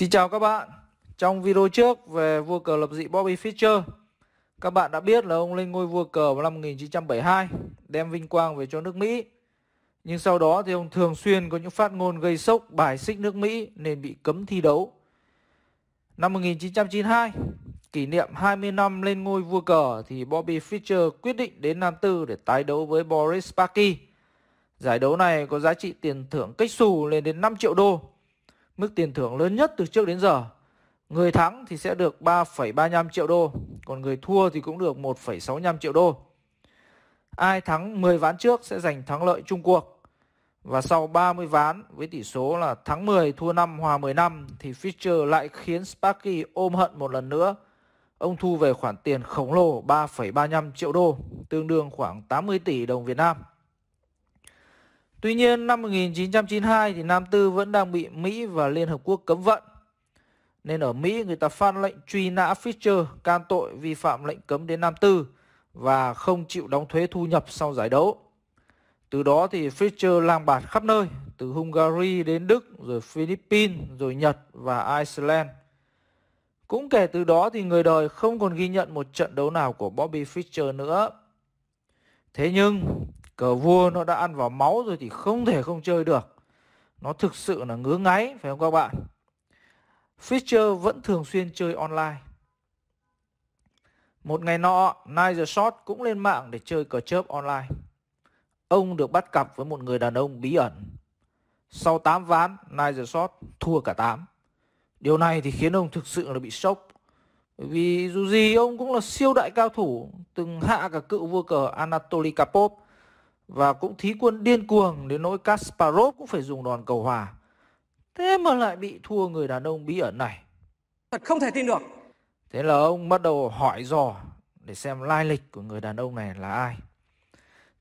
Xin chào các bạn Trong video trước về vua cờ lập dị Bobby Fischer Các bạn đã biết là ông lên ngôi vua cờ vào năm 1972 Đem vinh quang về cho nước Mỹ Nhưng sau đó thì ông thường xuyên có những phát ngôn gây sốc bài xích nước Mỹ Nên bị cấm thi đấu Năm 1992 Kỷ niệm 20 năm lên ngôi vua cờ Thì Bobby Fischer quyết định đến Nam Tư để tái đấu với Boris Spassky Giải đấu này có giá trị tiền thưởng cách xù lên đến 5 triệu đô Mức tiền thưởng lớn nhất từ trước đến giờ. Người thắng thì sẽ được 3,35 triệu đô, còn người thua thì cũng được 1,65 triệu đô. Ai thắng 10 ván trước sẽ giành thắng lợi chung cuộc. Và sau 30 ván với tỷ số là thắng 10 thua 5 hòa 10 năm thì Fischer lại khiến Sparky ôm hận một lần nữa. Ông thu về khoản tiền khổng lồ 3,35 triệu đô, tương đương khoảng 80 tỷ đồng Việt Nam. Tuy nhiên, năm 1992 thì Nam Tư vẫn đang bị Mỹ và Liên Hợp Quốc cấm vận. Nên ở Mỹ người ta phát lệnh truy nã Fischer can tội vi phạm lệnh cấm đến Nam Tư và không chịu đóng thuế thu nhập sau giải đấu. Từ đó thì Fischer lang bạt khắp nơi, từ Hungary đến Đức, rồi Philippines, rồi Nhật và Iceland. Cũng kể từ đó thì người đời không còn ghi nhận một trận đấu nào của Bobby Fischer nữa. Thế nhưng Cờ vua nó đã ăn vào máu rồi thì không thể không chơi được. Nó thực sự là ngứa ngáy, phải không các bạn? Fischer vẫn thường xuyên chơi online. Một ngày nọ, Nigel Short cũng lên mạng để chơi cờ chớp online. Ông được bắt cặp với một người đàn ông bí ẩn. Sau 8 ván, Nigel Short thua cả 8. Điều này thì khiến ông thực sự là bị sốc. vì dù gì ông cũng là siêu đại cao thủ, từng hạ cả cựu vua cờ Anatoly Karpov và cũng thí quân điên cuồng đến nỗi Kasparov cũng phải dùng đòn cầu hòa. Thế mà lại bị thua người đàn ông bí ẩn này. Thật không thể tin được. Thế là ông bắt đầu hỏi dò để xem lai lịch của người đàn ông này là ai.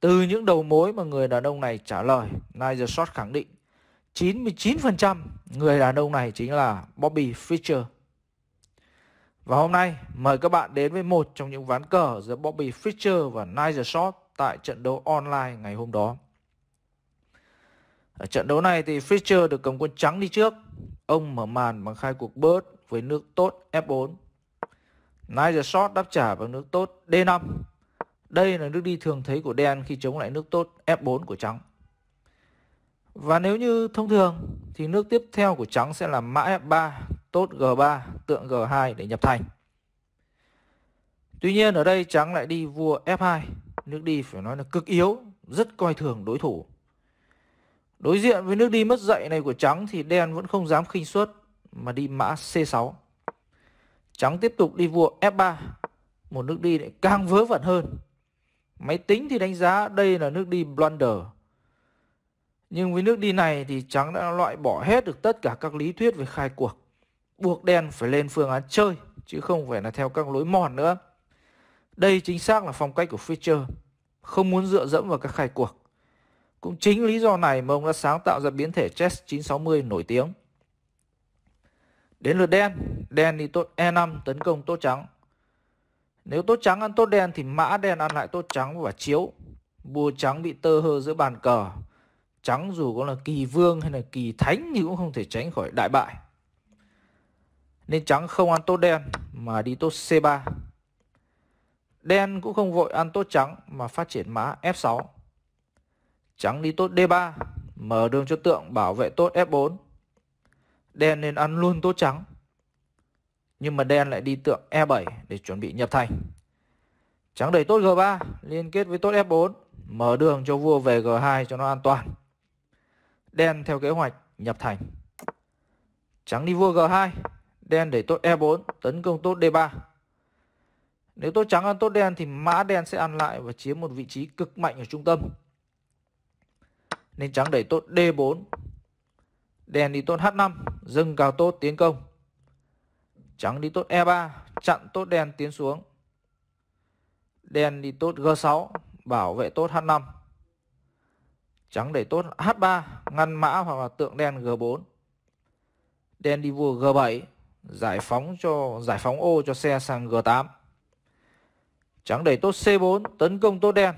Từ những đầu mối mà người đàn ông này trả lời, Nigel Short khẳng định 99% người đàn ông này chính là Bobby Fischer. Và hôm nay mời các bạn đến với một trong những ván cờ giữa Bobby Fischer và Nigel Short tại trận đấu online ngày hôm đó. Ở trận đấu này thì Fischer được cầm quân trắng đi trước. Ông mở màn bằng khai cuộc bớt với nước tốt F4. Nigel Short đáp trả bằng nước tốt D5. Đây là nước đi thường thấy của đen khi chống lại nước tốt F4 của trắng. Và nếu như thông thường thì nước tiếp theo của trắng sẽ là mã F3, tốt G3, tượng G2 để nhập thành. Tuy nhiên ở đây trắng lại đi vua F2 nước đi phải nói là cực yếu, rất coi thường đối thủ. Đối diện với nước đi mất dậy này của trắng thì đen vẫn không dám khinh suất mà đi mã C6. Trắng tiếp tục đi vua F3, một nước đi lại càng vớ vẩn hơn. Máy tính thì đánh giá đây là nước đi blunder. Nhưng với nước đi này thì trắng đã loại bỏ hết được tất cả các lý thuyết về khai cuộc. Buộc đen phải lên phương án chơi chứ không phải là theo các lối mòn nữa. Đây chính xác là phong cách của Fischer, không muốn dựa dẫm vào các khai cuộc. Cũng chính lý do này mà ông đã sáng tạo ra biến thể Chess 960 nổi tiếng. Đến lượt đen, đen đi tốt E5 tấn công tốt trắng. Nếu tốt trắng ăn tốt đen thì mã đen ăn lại tốt trắng và chiếu. Vua trắng bị tơ hơ giữa bàn cờ. Trắng dù có là kỳ vương hay là kỳ thánh thì cũng không thể tránh khỏi đại bại. Nên trắng không ăn tốt đen mà đi tốt C3. Đen cũng không vội ăn tốt trắng mà phát triển mã F6. Trắng đi tốt D3, mở đường cho tượng bảo vệ tốt F4. Đen nên ăn luôn tốt trắng. Nhưng mà đen lại đi tượng E7 để chuẩn bị nhập thành. Trắng đẩy tốt G3, liên kết với tốt F4, mở đường cho vua về G2 cho nó an toàn. Đen theo kế hoạch nhập thành. Trắng đi vua G2, đen đẩy tốt E4, tấn công tốt D3. Nếu tốt trắng ăn tốt đen thì mã đen sẽ ăn lại và chiếm một vị trí cực mạnh ở trung tâm. Nên trắng đẩy tốt D4. Đen đi tốt H5, dâng cao tốt tiến công. Trắng đi tốt E3, chặn tốt đen tiến xuống. Đen đi tốt G6, bảo vệ tốt H5. Trắng đẩy tốt H3, ngăn mã hoặc là tượng đen G4. Đen đi vua G7, giải phóng cho giải phóng ô cho xe sang G8. Trắng đẩy tốt C4, tấn công tốt đen.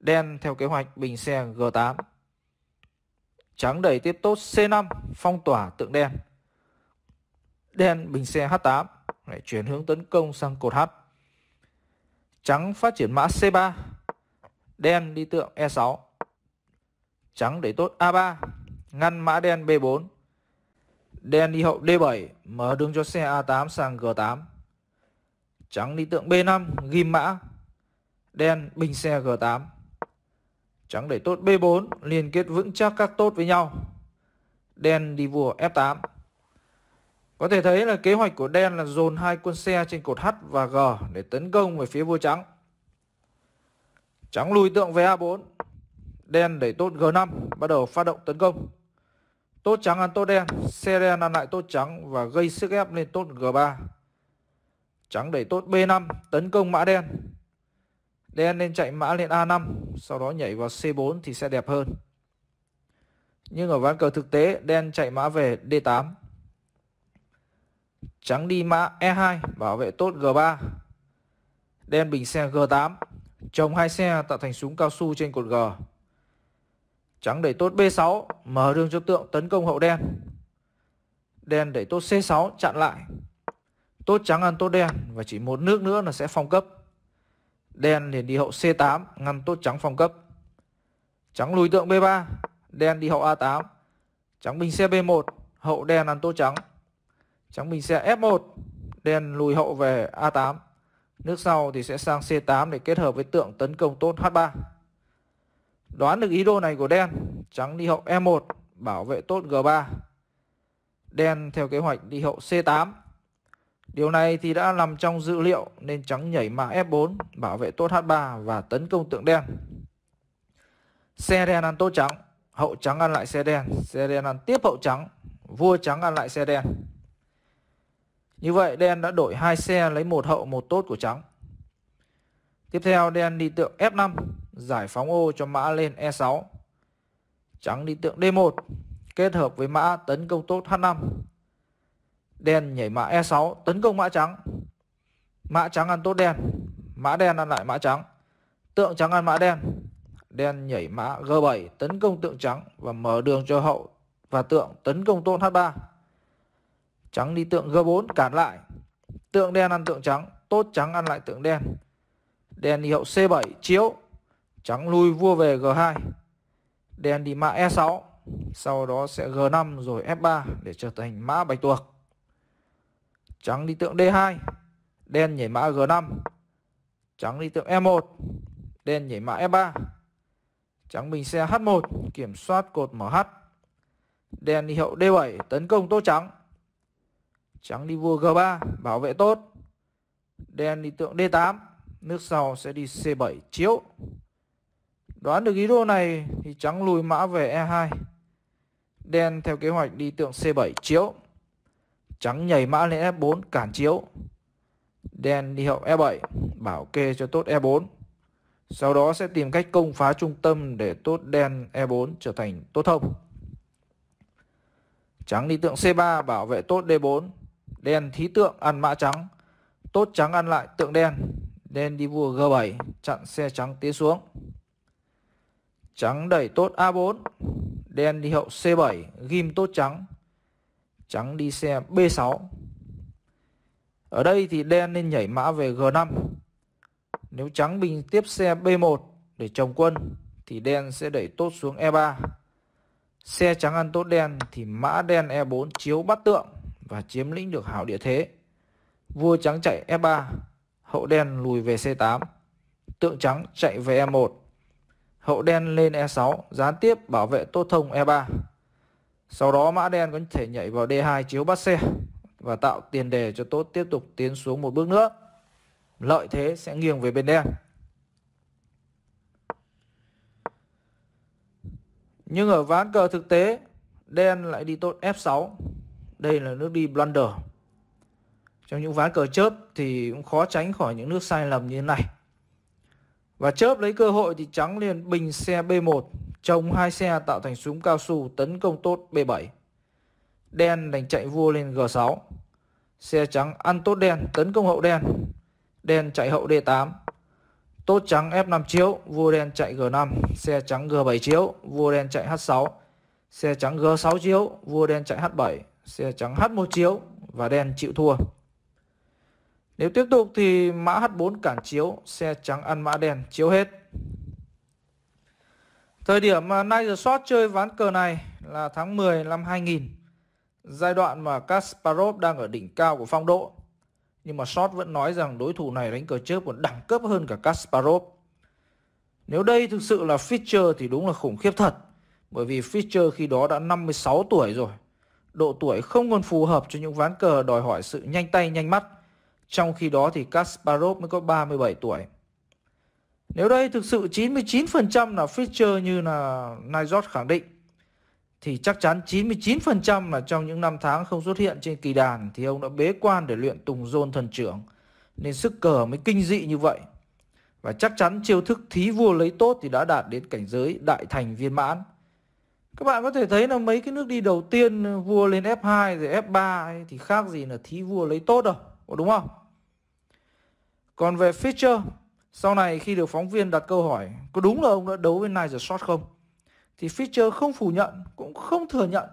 Đen theo kế hoạch bình xe G8. Trắng đẩy tiếp tốt C5, phong tỏa tượng đen. Đen bình xe H8, lại chuyển hướng tấn công sang cột H. Trắng phát triển mã C3, đen đi tượng E6. Trắng đẩy tốt A3, ngăn mã đen B4. Đen đi hậu D7, mở đường cho xe A8 sang G8. Trắng lý tượng B5 ghim mã Đen binh xe G8 Trắng đẩy tốt B4 liên kết vững chắc các tốt với nhau Đen đi vua F8 Có thể thấy là kế hoạch của đen là dồn hai quân xe trên cột H và G để tấn công về phía vua trắng Trắng lùi tượng về A4 Đen đẩy tốt G5 bắt đầu phát động tấn công Tốt trắng ăn tốt đen, xe đen ăn lại tốt trắng và gây sức ép lên tốt G3 Trắng đẩy tốt B5 Tấn công mã đen Đen nên chạy mã lên A5 Sau đó nhảy vào C4 thì sẽ đẹp hơn Nhưng ở ván cờ thực tế Đen chạy mã về D8 Trắng đi mã E2 Bảo vệ tốt G3 Đen bình xe G8 Trồng hai xe tạo thành súng cao su trên cột G Trắng đẩy tốt B6 Mở đường cho tượng tấn công hậu đen Đen đẩy tốt C6 chặn lại tốt trắng ăn tốt đen và chỉ một nước nữa là sẽ phong cấp. Đen liền đi hậu C8 ngăn tốt trắng phong cấp. Trắng lùi tượng B3, đen đi hậu A8. Trắng bình xe B1, hậu đen ăn tốt trắng. Trắng bình xe F1, đen lùi hậu về A8. Nước sau thì sẽ sang C8 để kết hợp với tượng tấn công tốt H3. Đoán được ý đồ này của đen, trắng đi hậu E1, bảo vệ tốt G3. Đen theo kế hoạch đi hậu C8, Điều này thì đã nằm trong dữ liệu nên trắng nhảy mã F4, bảo vệ tốt H3 và tấn công tượng đen. Xe đen ăn tốt trắng, hậu trắng ăn lại xe đen, xe đen ăn tiếp hậu trắng, vua trắng ăn lại xe đen. Như vậy đen đã đổi hai xe lấy một hậu một tốt của trắng. Tiếp theo đen đi tượng F5, giải phóng ô cho mã lên E6. Trắng đi tượng D1, kết hợp với mã tấn công tốt H5 Đen nhảy mã E6 tấn công mã trắng Mã trắng ăn tốt đen Mã đen ăn lại mã trắng Tượng trắng ăn mã đen Đen nhảy mã G7 tấn công tượng trắng Và mở đường cho hậu Và tượng tấn công tôn H3 Trắng đi tượng G4 cản lại Tượng đen ăn tượng trắng Tốt trắng ăn lại tượng đen Đen đi hậu C7 chiếu Trắng lui vua về G2 Đen đi mã E6 Sau đó sẽ G5 rồi F3 Để trở thành mã bạch tuộc trắng đi tượng D2 đen nhảy mã G5 trắng đi tượng E1 đen nhảy mã F3 e trắng bình xe H1 kiểm soát cột MH đen đi hậu D7 tấn công tô trắng trắng đi vua G3 bảo vệ tốt đen đi tượng D8 nước sau sẽ đi C7 chiếu đoán được ý đồ này thì trắng lùi mã về E2 đen theo kế hoạch đi tượng C7 chiếu Trắng nhảy mã lên F4 cản chiếu. Đen đi hậu E7, bảo kê cho tốt E4. Sau đó sẽ tìm cách công phá trung tâm để tốt đen E4 trở thành tốt thông. Trắng đi tượng C3 bảo vệ tốt D4. Đen thí tượng ăn mã trắng. Tốt trắng ăn lại tượng đen. Đen đi vua G7 chặn xe trắng tiến xuống. Trắng đẩy tốt A4. Đen đi hậu C7 ghim tốt trắng trắng đi xe B6 ở đây thì đen nên nhảy mã về G5 nếu trắng bình tiếp xe B1 để chồng quân thì đen sẽ đẩy tốt xuống E3 xe trắng ăn tốt đen thì mã đen E4 chiếu bắt tượng và chiếm lĩnh được hảo địa thế vua trắng chạy e 3 hậu đen lùi về C8 tượng trắng chạy về E1 hậu đen lên E6 gián tiếp bảo vệ tốt thông E3 sau đó mã đen có thể nhảy vào D2 chiếu bắt xe và tạo tiền đề cho tốt tiếp tục tiến xuống một bước nữa. Lợi thế sẽ nghiêng về bên đen. Nhưng ở ván cờ thực tế, đen lại đi tốt F6. Đây là nước đi blunder. Trong những ván cờ chớp thì cũng khó tránh khỏi những nước sai lầm như thế này. Và chớp lấy cơ hội thì trắng liền bình xe B1 chồng hai xe tạo thành súng cao su tấn công tốt B7. Đen đánh chạy vua lên G6. Xe trắng ăn tốt đen tấn công hậu đen. Đen chạy hậu D8. Tốt trắng F5 chiếu, vua đen chạy G5, xe trắng G7 chiếu, vua đen chạy H6. Xe trắng G6 chiếu, vua đen chạy H7, xe trắng H1 chiếu và đen chịu thua. Nếu tiếp tục thì mã H4 cản chiếu, xe trắng ăn mã đen chiếu hết. Thời điểm mà Nigel Nigershot chơi ván cờ này là tháng 10 năm 2000, giai đoạn mà Kasparov đang ở đỉnh cao của phong độ. Nhưng mà Shot vẫn nói rằng đối thủ này đánh cờ chớp còn đẳng cấp hơn cả Kasparov. Nếu đây thực sự là Fischer thì đúng là khủng khiếp thật, bởi vì Fischer khi đó đã 56 tuổi rồi. Độ tuổi không còn phù hợp cho những ván cờ đòi hỏi sự nhanh tay nhanh mắt. Trong khi đó thì Kasparov mới có 37 tuổi. Nếu đây thực sự 99% là feature như là Nizot khẳng định thì chắc chắn 99% là trong những năm tháng không xuất hiện trên kỳ đàn thì ông đã bế quan để luyện tùng dôn thần trưởng nên sức cờ mới kinh dị như vậy. Và chắc chắn chiêu thức thí vua lấy tốt thì đã đạt đến cảnh giới đại thành viên mãn. Các bạn có thể thấy là mấy cái nước đi đầu tiên vua lên F2 rồi F3 ấy, thì khác gì là thí vua lấy tốt đâu, đúng không? Còn về feature sau này khi được phóng viên đặt câu hỏi có đúng là ông đã đấu với Nigel Short không? Thì Fischer không phủ nhận cũng không thừa nhận.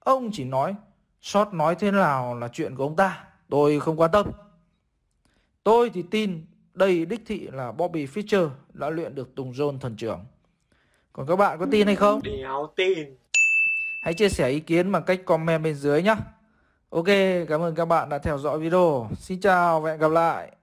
Ông chỉ nói Short nói thế nào là chuyện của ông ta, tôi không quan tâm. Tôi thì tin đây đích thị là Bobby Fischer đã luyện được Tùng John thần trưởng. Còn các bạn có tin hay không? Đéo tin. Hãy chia sẻ ý kiến bằng cách comment bên dưới nhé. Ok, cảm ơn các bạn đã theo dõi video. Xin chào và hẹn gặp lại.